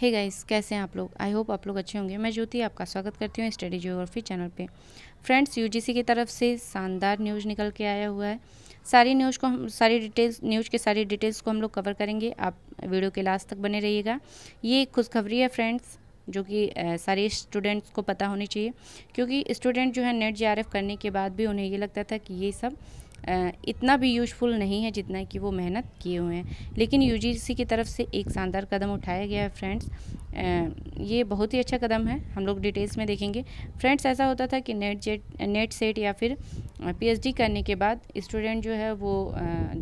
hey guys कैसे हैं आप लोग आई होप आप लोग अच्छे होंगे मैं ज्योति आपका स्वागत करती हूँ स्टडी जियोग्राफी चैनल पे फ्रेंड्स यूजीसी की तरफ से शानदार न्यूज़ निकल के आया हुआ है सारी न्यूज़ को हम सारी डिटेल्स न्यूज़ के सारी डिटेल्स को हम लोग कवर करेंगे आप वीडियो के लास्ट तक बने रहिएगा ये खुशखबरी है फ्रेंड्स जो कि सारे स्टूडेंट्स को पता होनी चाहिए क्योंकि स्टूडेंट जो है नेट जे करने के बाद भी उन्हें ये लगता था कि ये सब इतना भी यूजफुल नहीं है जितना कि वो मेहनत किए हुए हैं लेकिन यू की तरफ से एक शानदार कदम उठाया गया है फ्रेंड्स ये बहुत ही अच्छा कदम है हम लोग डिटेल्स में देखेंगे फ्रेंड्स ऐसा होता था कि नेट जेट नेट सेट या फिर पीएचडी करने के बाद स्टूडेंट जो है वो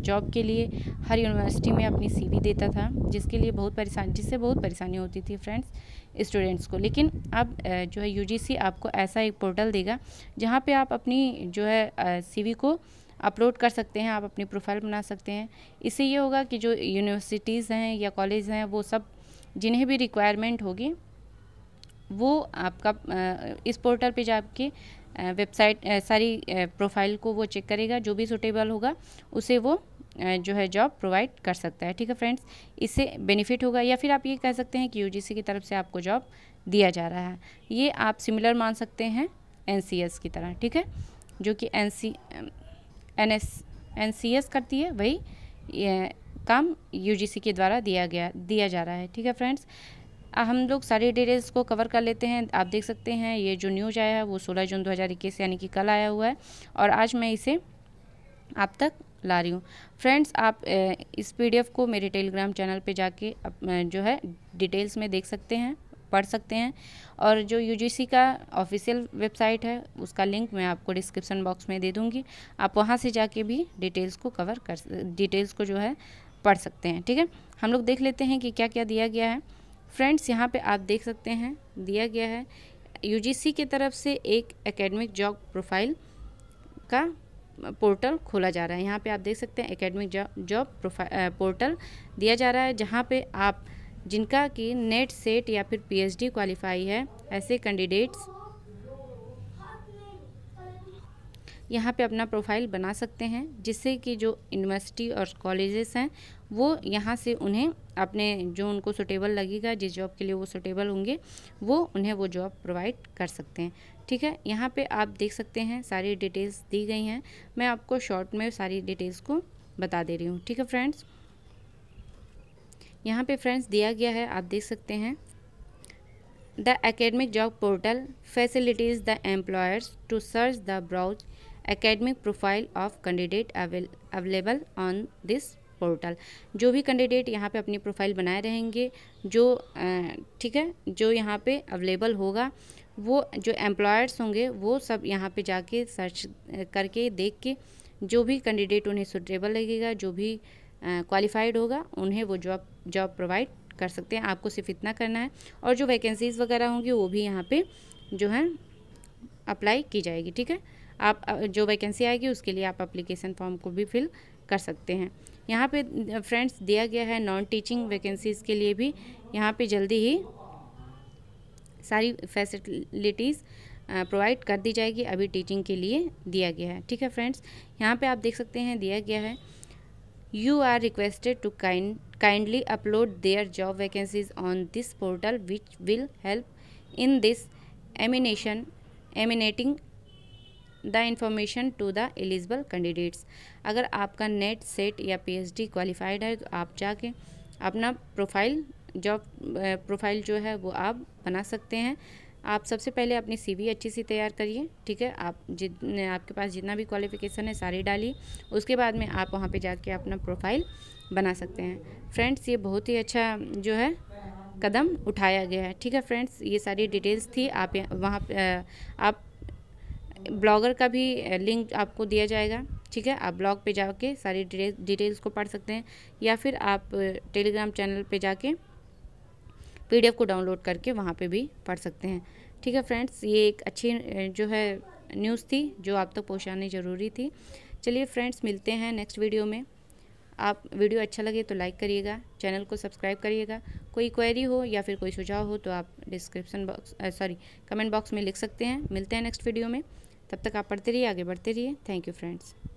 जॉब के लिए हर यूनिवर्सिटी में अपनी सीवी देता था जिसके लिए बहुत परेशान जिससे बहुत परेशानी होती थी फ्रेंड्स स्टूडेंट्स को लेकिन अब जो है यू आपको ऐसा एक पोर्टल देगा जहाँ पर आप अपनी जो है सी को अपलोड कर सकते हैं आप अपनी प्रोफाइल बना सकते हैं इससे ये होगा कि जो यूनिवर्सिटीज़ हैं या कॉलेज हैं वो सब जिन्हें भी रिक्वायरमेंट होगी वो आपका इस पोर्टल पे जाके वेबसाइट सारी प्रोफाइल को वो चेक करेगा जो भी सूटेबल होगा उसे वो जो है जॉब प्रोवाइड कर सकता है ठीक है फ्रेंड्स इससे बेनिफिट होगा या फिर आप ये कह सकते हैं कि यू की तरफ से आपको जॉब दिया जा रहा है ये आप सिमिलर मान सकते हैं एन की तरह ठीक है जो कि N C N S N C S करती है वही काम यू जी सी के द्वारा दिया गया दिया जा रहा है ठीक है फ्रेंड्स हम लोग सारी डिटेल्स को कवर कर लेते हैं आप देख सकते हैं ये जो न्यूज आया है वो सोलह जून इक्कीस यानी कि कल आया हुआ है और आज मैं इसे आप तक ला रही हूँ फ्रेंड्स आप इस पीडीएफ को मेरे टेलीग्राम चैनल पे जाके जो है डिटेल्स में देख सकते हैं पढ़ सकते हैं और जो यू का ऑफिशियल वेबसाइट है उसका लिंक मैं आपको डिस्क्रिप्शन बॉक्स में दे दूँगी आप वहाँ से जाके भी डिटेल्स को कवर कर डिटेल्स को जो है पढ़ सकते हैं ठीक है हम लोग देख लेते हैं कि क्या क्या दिया गया है फ्रेंड्स यहाँ पे आप देख सकते हैं दिया गया है यूजीसी के तरफ से एक एकेडमिक जॉब प्रोफाइल का पोर्टल खोला जा रहा है यहाँ पे आप देख सकते हैं एकेडमिक जॉब प्रोफाइल पोर्टल दिया जा रहा है जहाँ पे आप जिनका कि नेट सेट या फिर पीएचडी क्वालिफाई है ऐसे कैंडिडेट्स यहाँ पे अपना प्रोफाइल बना सकते हैं जिससे कि जो यूनिवर्सिटी और कॉलेजेस हैं वो यहाँ से उन्हें अपने जो उनको सुटेबल लगेगा जिस जॉब के लिए वो सुटेबल होंगे वो उन्हें वो जॉब प्रोवाइड कर सकते हैं ठीक है यहाँ पे आप देख सकते हैं सारी डिटेल्स दी गई हैं मैं आपको शॉर्ट में सारी डिटेल्स को बता दे रही हूँ ठीक है फ्रेंड्स यहाँ पे फ्रेंड्स दिया गया है आप देख सकते हैं the academic job portal facilities the employers to search the browse academic profile of candidate available on this portal जो भी कैंडिडेट यहाँ पे अपनी प्रोफाइल बनाए रहेंगे जो ठीक है जो यहाँ पे अवेलेबल होगा वो जो एम्प्लॉयर्स होंगे वो सब यहाँ पे जाके सर्च करके देख के जो भी कैंडिडेट उन्हें सुटेबल लगेगा जो भी क्वालिफाइड होगा उन्हें वो जॉब जॉब प्रोवाइड कर सकते हैं आपको सिर्फ इतना करना है और जो वैकेंसीज़ वगैरह होंगी वो भी यहाँ पे जो है अप्लाई की जाएगी ठीक है आप जो वैकेंसी आएगी उसके लिए आप अप्लीकेशन फॉर्म को भी फिल कर सकते हैं यहाँ पे फ्रेंड्स दिया गया है नॉन टीचिंग वैकेंसीज़ के लिए भी यहाँ पे जल्दी ही सारी फैसिलिटीज़ प्रोवाइड कर दी जाएगी अभी टीचिंग के लिए दिया गया है ठीक है फ्रेंड्स यहाँ पे आप देख सकते हैं दिया गया है you are requested to kindly upload their job vacancies on this portal which will help in this emanation emanating the information to the eligible candidates अगर आपका नेट सेट या पी एच डी क्वालिफाइड है तो आप जाके अपना profile job profile जो है वो आप बना सकते हैं आप सबसे पहले अपनी सीवी अच्छी सी तैयार करिए ठीक है आप जितने आपके पास जितना भी क्वालिफिकेशन है सारी डालिए उसके बाद में आप वहाँ पे जाके अपना प्रोफाइल बना सकते हैं फ्रेंड्स ये बहुत ही अच्छा जो है कदम उठाया गया है ठीक है फ्रेंड्स ये सारी डिटेल्स थी आप वहाँ आप ब्लॉगर का भी लिंक आपको दिया जाएगा ठीक है आप ब्लॉग पे जाके सारी डिटेल्स को पढ़ सकते हैं या फिर आप टेलीग्राम चैनल पे जाके पीडीएफ को डाउनलोड करके वहाँ पे भी पढ़ सकते हैं ठीक है फ्रेंड्स ये एक अच्छी जो है न्यूज़ थी जो आप तक तो पहुँचानी ज़रूरी थी चलिए फ्रेंड्स मिलते हैं नेक्स्ट वीडियो में आप वीडियो अच्छा लगे तो लाइक करिएगा चैनल को सब्सक्राइब करिएगा कोई क्वेरी हो या फिर कोई सुझाव हो तो आप description box sorry comment box में लिख सकते हैं मिलते हैं नेक्स्ट वीडियो में तब तक आप पढ़ते रहिए आगे बढ़ते रहिए थैंक यू फ्रेंड्स